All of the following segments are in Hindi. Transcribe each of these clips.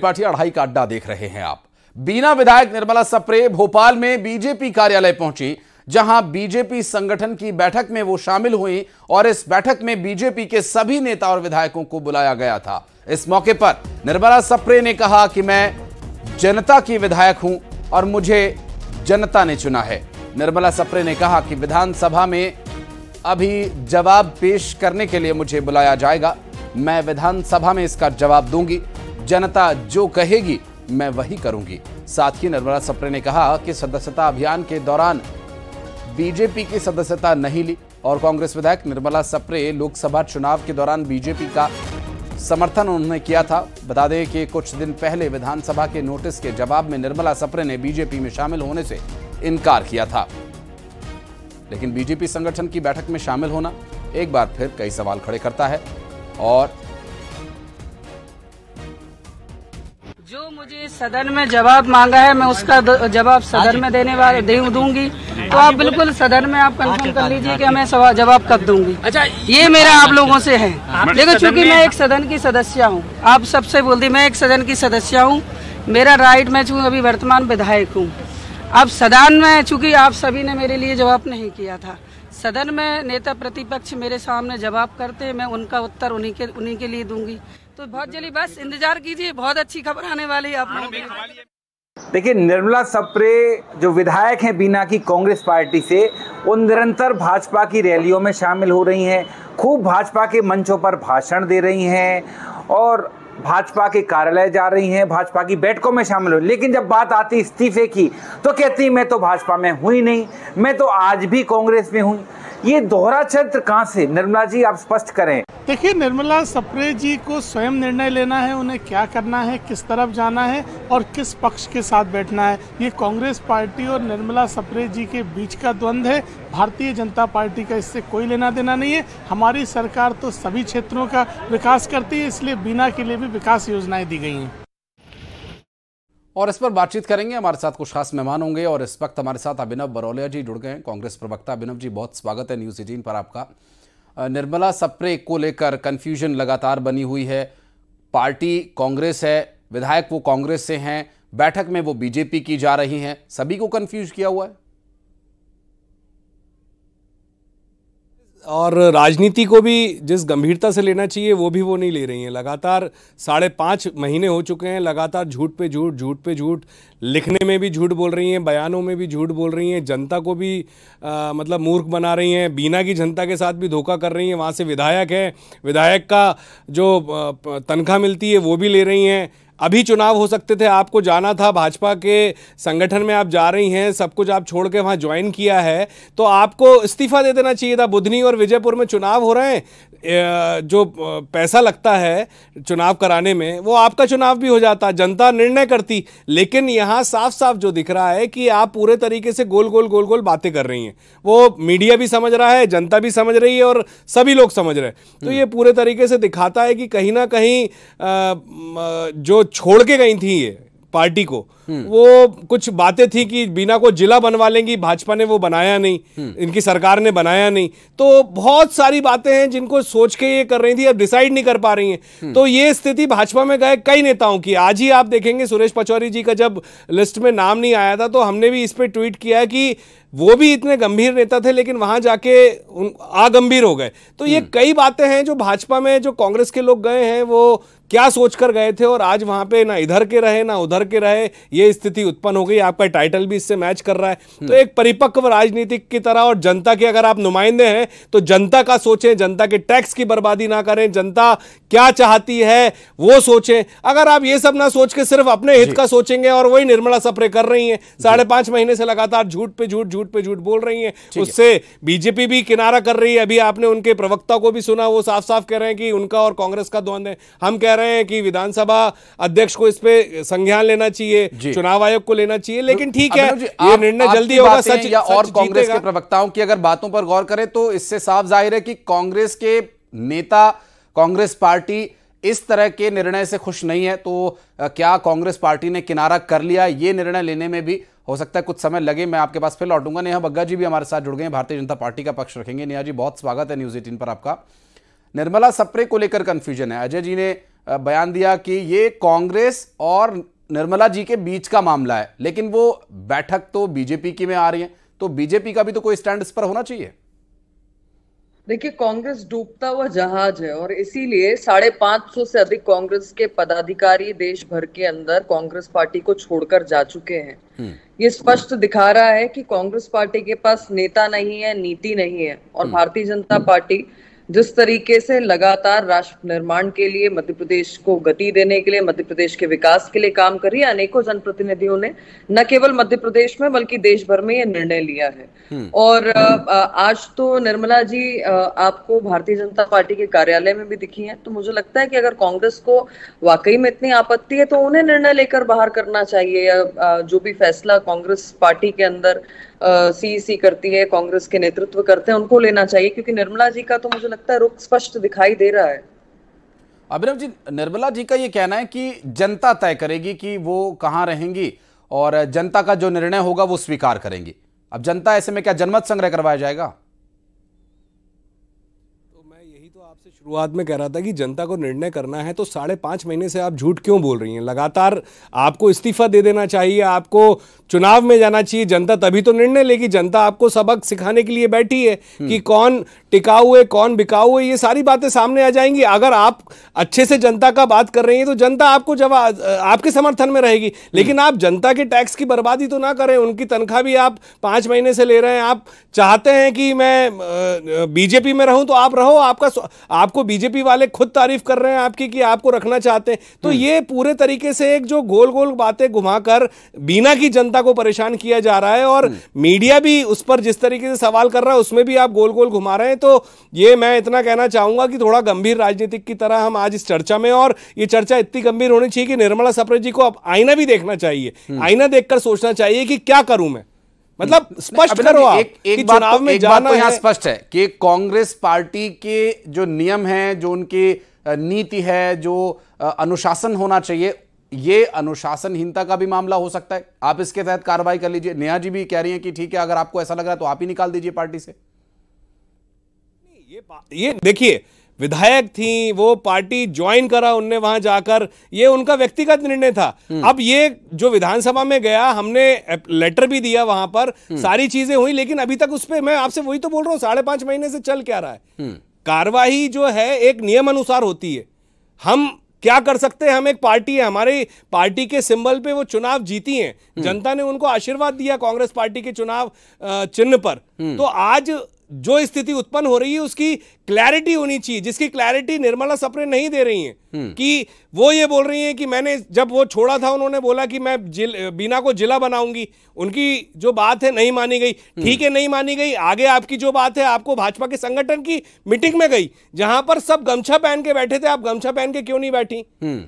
पार्टी अढ़ाई का अड्डा देख रहे हैं आप बीना विधायक निर्मला सप्रे भोपाल में बीजेपी कार्यालय पहुंची जहां बीजेपी संगठन की बैठक में वो शामिल हुई और इस बैठक में बीजेपी के सभी नेता और विधायकों को बुलाया गया था इस मौके पर निर्मला सप्रे ने कहा कि मैं जनता की विधायक हूं और मुझे जनता ने चुना है निर्मला सप्रे ने कहा कि विधानसभा में अभी जवाब पेश करने के लिए मुझे बुलाया जाएगा मैं विधानसभा में इसका जवाब दूंगी जनता जो कहेगी मैं वही करूंगी साथ ही निर्मला सप्रे ने कहा कि सदस्यता अभियान के दौरान बीजेपी की सदस्यता नहीं ली और कांग्रेस विधायक निर्मला सप्रे लोकसभा चुनाव के दौरान बीजेपी का समर्थन उन्होंने किया था बता दें कि कुछ दिन पहले विधानसभा के नोटिस के जवाब में निर्मला सप्रे ने बीजेपी में शामिल होने से इनकार किया था लेकिन बीजेपी संगठन की बैठक में शामिल होना एक बार फिर कई सवाल खड़े करता है और जो मुझे सदन में जवाब मांगा है मैं उसका जवाब सदन में देने वाले दे दूंगी तो आप बिल्कुल सदन में आप कंफर्म कर लीजिए कि मैं जवाब कब दूंगी अच्छा ये मेरा आप लोगों से है देखो चूंकि मैं एक सदन की सदस्य हूँ आप सबसे बोल दी मैं एक सदन की सदस्य हूँ मेरा राइट मैं चूँ अभी वर्तमान विधायक हूँ अब सदन में चूंकि आप सभी ने मेरे लिए जवाब नहीं किया था सदन में नेता प्रतिपक्ष मेरे सामने जवाब करते हैं मैं उनका उत्तर उन्हीं के उन्हीं के लिए दूंगी तो बहुत जल्दी बस इंतजार कीजिए बहुत अच्छी खबर आने वाली है आप लोगों देखिए निर्मला सप्रे जो विधायक हैं बीना की कांग्रेस पार्टी से वो निरंतर भाजपा की रैलियों में शामिल हो रही हैं खूब भाजपा के मंचों पर भाषण दे रही हैं और भाजपा के कार्यालय जा रही हैं भाजपा की बैठकों में शामिल हो लेकिन जब बात आती इस्तीफे की तो कहती मैं तो भाजपा में हुई नहीं मैं तो आज भी कांग्रेस में हुई ये दोहरा चरित्र कहाँ से निर्मला जी आप स्पष्ट करें देखिए निर्मला सप्रे जी को स्वयं निर्णय लेना है उन्हें क्या करना है किस तरफ जाना है और किस पक्ष के साथ बैठना है ये कांग्रेस पार्टी और निर्मला सप्रे जी के बीच का द्वंद्व है भारतीय जनता पार्टी का इससे कोई लेना देना नहीं है हमारी सरकार तो सभी क्षेत्रों का विकास करती है इसलिए बीना के लिए भी विकास योजनाएं दी गई हैं और इस पर बातचीत करेंगे हमारे साथ कुछ खास मेहमान होंगे और इस वक्त हमारे साथ अभिनव बरौलिया जी जुड़ गए हैं कांग्रेस प्रवक्ता अभिनव जी बहुत स्वागत है न्यूज एटीन पर आपका निर्मला सप्रे को लेकर कन्फ्यूजन लगातार बनी हुई है पार्टी कांग्रेस है विधायक वो कांग्रेस से हैं बैठक में वो बीजेपी की जा रही हैं सभी को कन्फ्यूज किया हुआ है और राजनीति को भी जिस गंभीरता से लेना चाहिए वो भी वो नहीं ले रही हैं लगातार साढ़े पाँच महीने हो चुके हैं लगातार झूठ पे झूठ झूठ पे झूठ लिखने में भी झूठ बोल रही हैं बयानों में भी झूठ बोल रही हैं जनता को भी आ, मतलब मूर्ख बना रही हैं बीना की जनता के साथ भी धोखा कर रही हैं वहाँ से विधायक हैं विधायक का जो तनख्वाह मिलती है वो भी ले रही हैं अभी चुनाव हो सकते थे आपको जाना था भाजपा के संगठन में आप जा रही हैं सब कुछ आप छोड़ के वहाँ ज्वाइन किया है तो आपको इस्तीफा दे देना चाहिए था बुधनी और विजयपुर में चुनाव हो रहे हैं जो पैसा लगता है चुनाव कराने में वो आपका चुनाव भी हो जाता जनता निर्णय करती लेकिन यहाँ साफ साफ जो दिख रहा है कि आप पूरे तरीके से गोल गोल गोल गोल बातें कर रही हैं वो मीडिया भी समझ रहा है जनता भी समझ रही है और सभी लोग समझ रहे हैं तो हम्म। ये पूरे तरीके से दिखाता है कि कहीं ना कहीं जो छोड़ के गई थी ये पार्टी को हम्म। वो कुछ बातें थी कि बीना को जिला बनवा लेंगी भाजपा ने वो बनाया नहीं हम्म। इनकी सरकार ने बनाया नहीं तो बहुत सारी बातें हैं जिनको सोच के ये कर रही थी अब डिसाइड नहीं कर पा रही हैं हम्म। तो ये स्थिति भाजपा में गए कई नेताओं की आज ही आप देखेंगे सुरेश पचौरी जी का जब लिस्ट में नाम नहीं आया था तो हमने भी इस पर ट्वीट किया कि वो भी इतने गंभीर नेता थे लेकिन वहां जाके आगंभीर हो गए तो ये कई बातें हैं जो भाजपा में जो कांग्रेस के लोग गए हैं वो क्या सोचकर गए थे और आज वहां पे ना इधर के रहे ना उधर के रहे ये स्थिति उत्पन्न हो गई आपका टाइटल भी इससे मैच कर रहा है तो एक परिपक्व राजनीतिक की तरह और जनता के अगर आप नुमाइंदे हैं तो जनता का सोचें जनता के टैक्स की बर्बादी ना करें जनता क्या चाहती है वो सोचें अगर आप ये सब ना सोच के सिर्फ अपने हित का सोचेंगे और वही निर्मला सप्रे कर रही है साढ़े पांच महीने से लगातार झूठ पे झूठ झूठ पे झूठ बोल रही है उससे बीजेपी भी किनारा कर रही है अभी आपने उनके प्रवक्ता को भी सुना वो साफ साफ कह रहे हैं कि उनका और कांग्रेस का द्वंद है हम कह रहे हैं कि विधानसभा अध्यक्ष को इस पर संज्ञान लेना चाहिए चुनाव आयोग को लेना चाहिए लेकिन ठीक है ये निर्णय जल्दी होगा सच या और कांग्रेस के प्रवक्ताओं की अगर बातों पर गौर करें तो इससे साफ जाहिर है कि कांग्रेस के नेता कांग्रेस पार्टी इस तरह के निर्णय से खुश नहीं है तो क्या कांग्रेस पार्टी ने किनारा कर लिया ये निर्णय लेने में भी हो सकता है कुछ समय लगे मैं आपके पास फिर लौटूंगा नेहा बग्गा जी भी हमारे साथ जुड़ गए भारतीय जनता पार्टी का पक्ष रखेंगे नेहा जी बहुत स्वागत है न्यूज एटीन पर आपका निर्मला सप्रे को लेकर कन्फ्यूजन है अजय जी ने बयान दिया कि ये कांग्रेस और निर्मला जी के बीच का मामला है लेकिन वो बैठक तो बीजेपी की में आ रही है तो बीजेपी का भी तो कोई स्टैंड पर होना चाहिए देखिए कांग्रेस डूबता हुआ जहाज है और इसीलिए साढ़े पांच सौ से अधिक कांग्रेस के पदाधिकारी देश भर के अंदर कांग्रेस पार्टी को छोड़कर जा चुके हैं हम्म। ये स्पष्ट दिखा रहा है कि कांग्रेस पार्टी के पास नेता नहीं है नीति नहीं है और हम्म। भारतीय जनता पार्टी जिस तरीके से लगातार राष्ट्र निर्माण के लिए मध्य प्रदेश को गति देने के लिए मध्य प्रदेश के विकास के लिए काम करी अनेकों जनप्रतिनिधियों ने न केवल मध्य प्रदेश में बल्कि देश भर में ये निर्णय लिया है हम्म। और आज तो निर्मला जी आपको भारतीय जनता पार्टी के कार्यालय में भी दिखी है तो मुझे लगता है कि अगर कांग्रेस को वाकई में इतनी आपत्ति है तो उन्हें निर्णय लेकर बाहर करना चाहिए या जो भी फैसला कांग्रेस पार्टी के अंदर सीईसी e करती है कांग्रेस के नेतृत्व करते हैं उनको लेना चाहिए क्योंकि निर्मला जी का तो मुझे लगता है रुख स्पष्ट दिखाई दे रहा है अभिनव जी निर्मला जी का ये कहना है कि जनता तय करेगी कि वो कहाँ रहेंगी और जनता का जो निर्णय होगा वो स्वीकार करेंगी अब जनता ऐसे में क्या जनमत संग्रह करवाया जाएगा शुरुआत में कह रहा था कि जनता को निर्णय करना है तो साढ़े पांच महीने से आप झूठ क्यों बोल रही हैं लगातार आपको इस्तीफा दे देना चाहिए आपको चुनाव में जाना चाहिए जनता तभी तो निर्णय लेगी जनता आपको सबक सिखाने के लिए बैठी है हम्म। कि कौन टिकाऊ है कौन बिकाऊ है ये सारी बातें सामने आ जाएंगी अगर आप अच्छे से जनता का बात कर रही है तो जनता आपको जवाब आपके समर्थन में रहेगी हम्म। लेकिन आप जनता के टैक्स की बर्बादी तो ना करें उनकी तनख्वाह भी आप पांच महीने से ले रहे हैं आप चाहते हैं कि मैं बीजेपी में रहूं तो आप रहो आपका आप आपको बीजेपी वाले खुद तारीफ कर रहे हैं आपकी कि आपको रखना चाहते हैं तो हम्म। ये पूरे तरीके से एक जो गोल गोल बातें घुमाकर बीना की जनता को परेशान किया जा रहा है और हम्म। मीडिया भी उस पर जिस तरीके से सवाल कर रहा है उसमें भी आप गोल गोल घुमा रहे हैं तो ये मैं इतना कहना चाहूंगा कि थोड़ा गंभीर राजनीतिक की तरह हम आज इस चर्चा में और ये चर्चा इतनी गंभीर होनी चाहिए कि निर्मला सप्रे जी को अब आईना भी देखना चाहिए हम्म। आईना देखकर सोचना चाहिए कि क्या करूं मैं मतलब स्पष्ट करो आप एक, एक बात तो में एक जाना बात तो यहां स्पष्ट है कि कांग्रेस पार्टी के जो नियम है जो उनकी नीति है जो अनुशासन होना चाहिए ये अनुशासनहीनता का भी मामला हो सकता है आप इसके तहत कार्रवाई कर लीजिए नेहा जी भी कह रही हैं कि ठीक है अगर आपको ऐसा लग रहा है तो आप ही निकाल दीजिए पार्टी से ये ये देखिए विधायक थी वो पार्टी ज्वाइन करा उनने वहां जाकर ये उनका व्यक्तिगत निर्णय था हम्म। अब ये जो विधानसभा में गया हमने लेटर भी दिया वहां पर हम्म। सारी चीजें हुई लेकिन अभी तक उस पर मैं आपसे वही तो बोल रहा हूँ साढ़े पांच महीने से चल क्या रहा है हम्म। कार्यवाही जो है एक नियम अनुसार होती है हम क्या कर सकते हैं हम एक पार्टी है हमारी पार्टी के सिंबल पे वो चुनाव जीती हैं जनता ने उनको आशीर्वाद दिया कांग्रेस पार्टी के चुनाव चिन्ह पर तो आज जो स्थिति उत्पन्न हो रही है उसकी क्लैरिटी होनी चाहिए जिसकी क्लैरिटी निर्मला सप्रे नहीं दे रही है हम्म। कि वो ये बोल रही है कि मैंने जब वो छोड़ा था उन्होंने बोला कि मैं जिल, बीना को जिला बनाऊंगी उनकी जो बात है नहीं मानी गई हम्म। ठीक है नहीं मानी गई आगे आपकी जो बात है आपको भाजपा के संगठन की मीटिंग में गई जहां पर सब गमछा पहन के बैठे थे आप गमछा पहन के क्यों नहीं बैठी हम्म।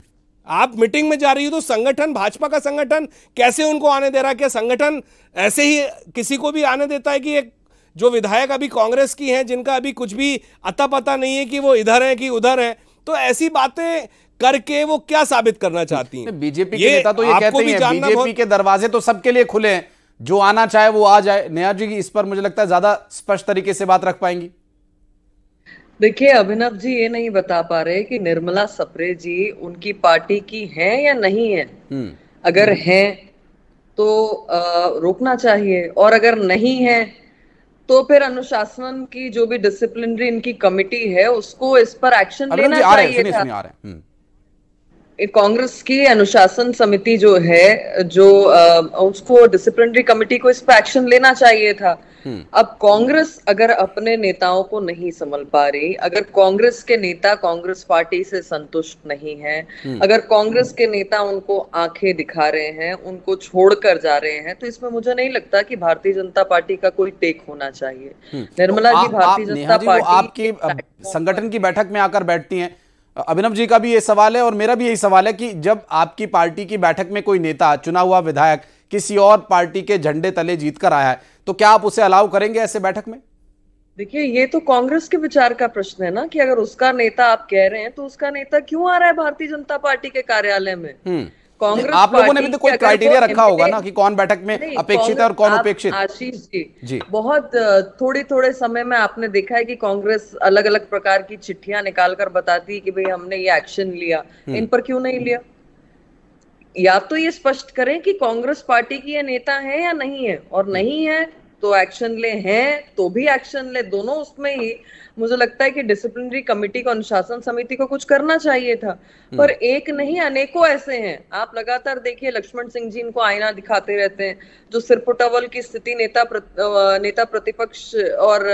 आप मीटिंग में जा रही हो तो संगठन भाजपा का संगठन कैसे उनको आने दे रहा है क्या संगठन ऐसे ही किसी को भी आने देता है कि एक जो विधायक अभी कांग्रेस की हैं जिनका अभी कुछ भी अता पता नहीं है कि वो इधर है कि उधर है तो ऐसी बातें करके वो क्या साबित करना चाहती हैं बीजेपी के नेता तो ये कहते हैं बीजेपी के दरवाजे तो सबके लिए खुले हैं जो आना चाहे वो आ जाए नेहा जी इस पर मुझे लगता है ज्यादा स्पष्ट तरीके से बात रख पाएंगी देखिए अभिनव जी ये नहीं बता पा रहे कि निर्मला सप्रे जी उनकी पार्टी की है या नहीं है हम्म। अगर है तो रोकना चाहिए और अगर नहीं है तो फिर अनुशासन की जो भी डिसिप्लिनरी इनकी कमिटी है उसको इस पर एक्शन लेना चाहिए था हम्म। कांग्रेस की अनुशासन समिति जो है जो आ, उसको डिसिप्लिनरी कमिटी को इस पर एक्शन लेना चाहिए था हम्म। अब कांग्रेस अगर अपने नेताओं को नहीं संभल पा रही अगर कांग्रेस के नेता कांग्रेस पार्टी से संतुष्ट नहीं है हम्म। अगर कांग्रेस के नेता उनको आंखें दिखा रहे हैं उनको छोड़कर जा रहे हैं तो इसमें मुझे नहीं लगता कि भारतीय जनता पार्टी का कोई टेक होना चाहिए हम्म। निर्मला तो जी भारतीय जनता पार्टी आपकी संगठन की बैठक में आकर बैठती है अभिनव जी का भी ये सवाल है और मेरा भी यही सवाल है कि जब आपकी पार्टी की बैठक में कोई नेता चुना हुआ विधायक किसी और पार्टी के झंडे तले जीत कर आया है तो क्या आप उसे अलाउ करेंगे ऐसे बैठक में देखिए ये तो कांग्रेस के विचार का प्रश्न है ना कि अगर उसका नेता आप कह रहे हैं तो उसका नेता क्यों आ रहा है भारतीय जनता पार्टी के कार्यालय में हम्म। कांग्रेस आप लोगों ने भी तो कोई क्राइटेरिया रखा होगा ना कि कौन बैठक में अपेक्षित है और कौन अपेक्षित आशीष जी जी बहुत थोड़े थोड़े समय में आपने देखा है कि कांग्रेस अलग अलग प्रकार की चिट्ठियां निकालकर बताती है कि भाई हमने ये एक्शन लिया हम्म। इन पर क्यों नहीं लिया या तो ये स्पष्ट करें कि कांग्रेस पार्टी की ये नेता है या नहीं है और हम्म। नहीं है तो एक्शन ले हैं तो भी एक्शन ले दोनों उसमें ही मुझे लगता है कि डिसिप्लिनरी कमेटी को अनुशासन समिति को कुछ करना चाहिए था हम्म। पर एक नहीं अनेकों ऐसे हैं आप लगातार देखिए लक्ष्मण सिंह जी इनको आईना दिखाते रहते हैं जो सिरपुटवल की स्थिति नेता प्रत, नेता प्रतिपक्ष और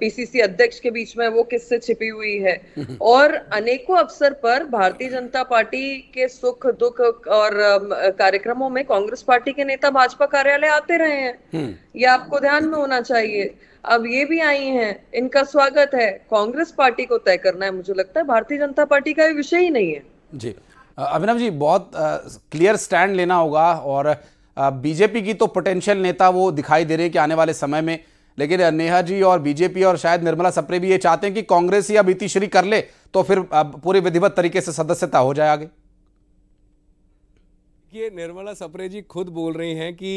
पीसीसी अध्यक्ष के बीच में वो किससे छिपी हुई है हम्म। और अनेकों अवसर पर भारतीय जनता पार्टी के सुख दुख और कार्यक्रमों में कांग्रेस पार्टी के नेता भाजपा कार्यालय आते रहे हैं हम्म। या आप आपको ध्यान में होना चाहिए अब ये भी आई हैं इनका स्वागत है कांग्रेस पार्टी को तय करना है मुझे लगता है भारतीय जनता पार्टी का विषय ही नहीं है जी अभिनव जी बहुत क्लियर स्टैंड लेना होगा और बीजेपी की तो पोटेंशियल नेता वो दिखाई दे रहे हैं कि आने वाले समय में लेकिन नेहा जी और बीजेपी और शायद निर्मला सप्रे भी ये चाहते हैं कि कांग्रेस ही अब इतिश्री कर ले तो फिर पूरे विधिवत तरीके से सदस्यता हो जाए आगे ये निर्मला सप्रे जी खुद बोल रही हैं कि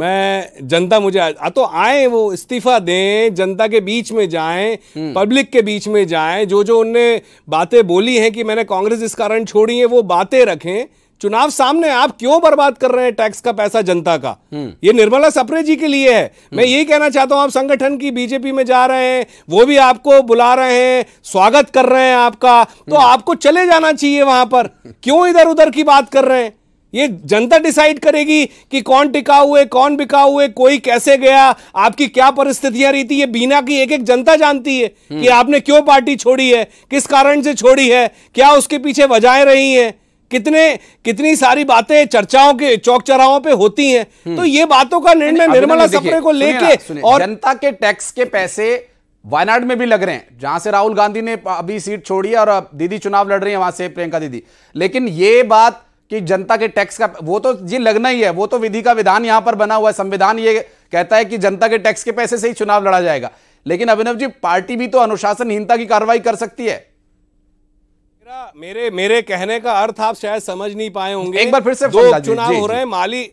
मैं जनता मुझे आ, तो आए वो इस्तीफा दें जनता के बीच में जाएं हम्म। पब्लिक के बीच में जाएं जो जो उनने बातें बोली हैं कि मैंने कांग्रेस इस कारण छोड़ी है वो बातें रखें चुनाव सामने आप क्यों बर्बाद कर रहे हैं टैक्स का पैसा जनता का हम्म। ये निर्मला सपरे जी के लिए है हम्म। मैं यही कहना चाहता हूं आप संगठन की बीजेपी में जा रहे हैं वो भी आपको बुला रहे हैं स्वागत कर रहे हैं आपका तो आपको चले जाना चाहिए वहां पर क्यों इधर उधर की बात कर रहे हैं ये जनता डिसाइड करेगी कि कौन टिका हुए कौन बिका हुए कोई कैसे गया आपकी क्या परिस्थितियां रही थी ये बीना की एक एक जनता जानती है हम्म। कि आपने क्यों पार्टी छोड़ी है किस कारण से छोड़ी है क्या उसके पीछे वजहें रही हैं कितने कितनी सारी बातें चर्चाओं के चौक चौराहों पे होती हैं हम्म। तो ये बातों का निर्णय निर्मला सप्रे को लेके और जनता के टैक्स के पैसे वायनाड में भी लग रहे हैं जहां से राहुल गांधी ने अभी सीट छोड़ी है और दीदी चुनाव लड़ रही है वहां से प्रियंका दीदी लेकिन ये बात कि जनता के टैक्स का वो तो ये लगना ही है वो तो विधि का विधान यहां पर बना हुआ है संविधान ये कहता है कि जनता के टैक्स के पैसे से ही चुनाव लड़ा जाएगा लेकिन अभिनव जी पार्टी भी तो अनुशासनहीनता की कार्रवाई कर सकती है मेरे मेरे कहने का अर्थ आप शायद समझ नहीं पाए होंगे एक बार फिर से दो चुनाव हो रहे हैं माली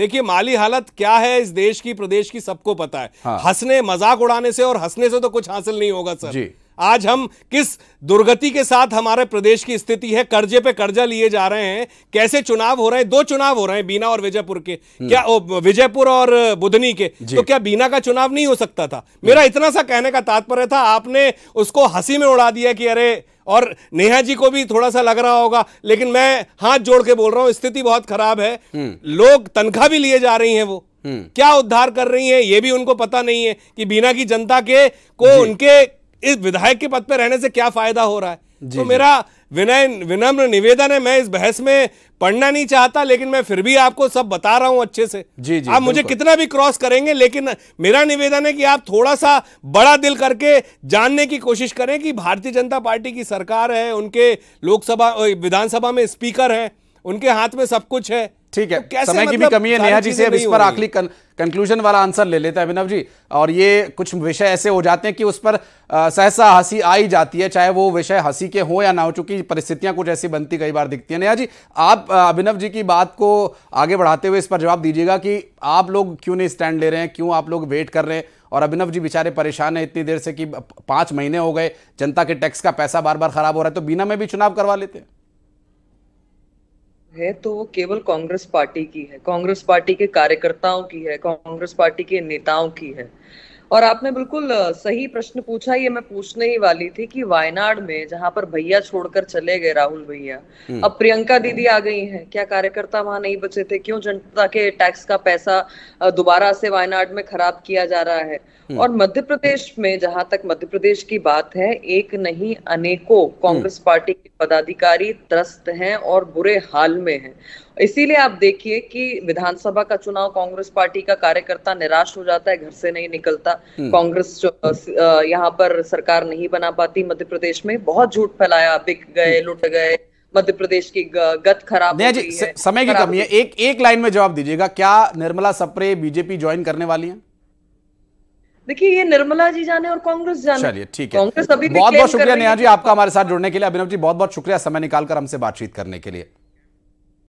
देखिए माली हालत क्या है इस देश की प्रदेश की सबको पता है हाँ। हंसने मजाक उड़ाने से और हंसने से तो कुछ हासिल नहीं होगा सर आज हम किस दुर्गति के साथ हमारे प्रदेश की स्थिति है कर्जे पे कर्जा लिए जा रहे हैं कैसे चुनाव हो रहे हैं दो चुनाव हो रहे हैं बीना और विजयपुर के हम्म। क्या विजयपुर और बुधनी के तो क्या बीना का चुनाव नहीं हो सकता था मेरा हम्म। इतना सा कहने का तात्पर्य था आपने उसको हंसी में उड़ा दिया कि अरे और नेहा जी को भी थोड़ा सा लग रहा होगा लेकिन मैं हाथ जोड़ के बोल रहा हूं स्थिति बहुत खराब है हम्म। लोग तनख्वाह भी लिए जा रही हैं वो क्या उद्धार कर रही हैं ये भी उनको पता नहीं है कि बिना की जनता के को उनके इस विधायक के पद पर रहने से क्या फायदा हो रहा है तो मेरा विनय विनम्र निवेदन है मैं इस बहस में पढ़ना नहीं चाहता लेकिन मैं फिर भी आपको सब बता रहा हूं अच्छे से जी जी आप मुझे कितना भी क्रॉस करेंगे लेकिन मेरा निवेदन है कि आप थोड़ा सा बड़ा दिल करके जानने की कोशिश करें कि भारतीय जनता पार्टी की सरकार है उनके लोकसभा विधानसभा में स्पीकर है उनके हाथ में सब कुछ है ठीक है तो समय मतलब की भी मतलब कमी है नेहा जी से अब इस पर आखिरी कंक्लूजन वाला आंसर ले लेते हैं अभिनव जी और ये कुछ विषय ऐसे हो जाते हैं कि उस पर सहसा हंसी आ ही जाती है चाहे वो विषय हंसी के हो या ना हो चूंकि परिस्थितियां कुछ ऐसी बनती कई बार दिखती है नेहा जी आप अभिनव जी की बात को आगे बढ़ाते हुए इस पर जवाब दीजिएगा कि आप लोग क्यों नहीं स्टैंड ले रहे हैं क्यों आप लोग वेट कर रहे हैं और अभिनव जी बेचारे परेशान है इतनी देर से कि पाँच महीने हो गए जनता के टैक्स का पैसा बार बार खराब हो रहा है तो बिना में भी चुनाव करवा लेते हैं है तो वो केवल कांग्रेस पार्टी की है कांग्रेस पार्टी के कार्यकर्ताओं की है कांग्रेस पार्टी के नेताओं की है और आपने बिल्कुल सही प्रश्न पूछा ये मैं पूछने ही वाली थी कि वायनाड में जहां पर भैया छोड़कर चले गए राहुल भैया हम्म। अब प्रियंका दीदी आ गई हैं क्या कार्यकर्ता वहां नहीं बचे थे क्यों जनता के टैक्स का पैसा दोबारा से वायनाड में खराब किया जा रहा है हम्म। और मध्य प्रदेश में जहां तक मध्य प्रदेश की बात है एक नहीं अनेकों हम्म। कांग्रेस पार्टी के पदाधिकारी त्रस्त हैं और बुरे हाल में हैं इसीलिए आप देखिए कि विधानसभा का चुनाव कांग्रेस पार्टी का कार्यकर्ता निराश हो जाता है घर से नहीं निकलता हम्म। कांग्रेस यहाँ पर सरकार नहीं बना पाती मध्य प्रदेश में बहुत झूठ फैलाया बिक गए हम्म। लुट गए मध्य प्रदेश की गत खराब जी समय की कमी है एक एक लाइन में जवाब दीजिएगा क्या निर्मला सप्रे बीजेपी ज्वाइन करने वाली है देखिए ये निर्मला जी जाने और कांग्रेस जाने चलिए ठीक है कांग्रेस अभी बहुत बहुत शुक्रिया नेहा जी आपका हमारे साथ जुड़ने के लिए अभिनव जी बहुत बहुत शुक्रिया समय निकालकर हमसे बातचीत करने के लिए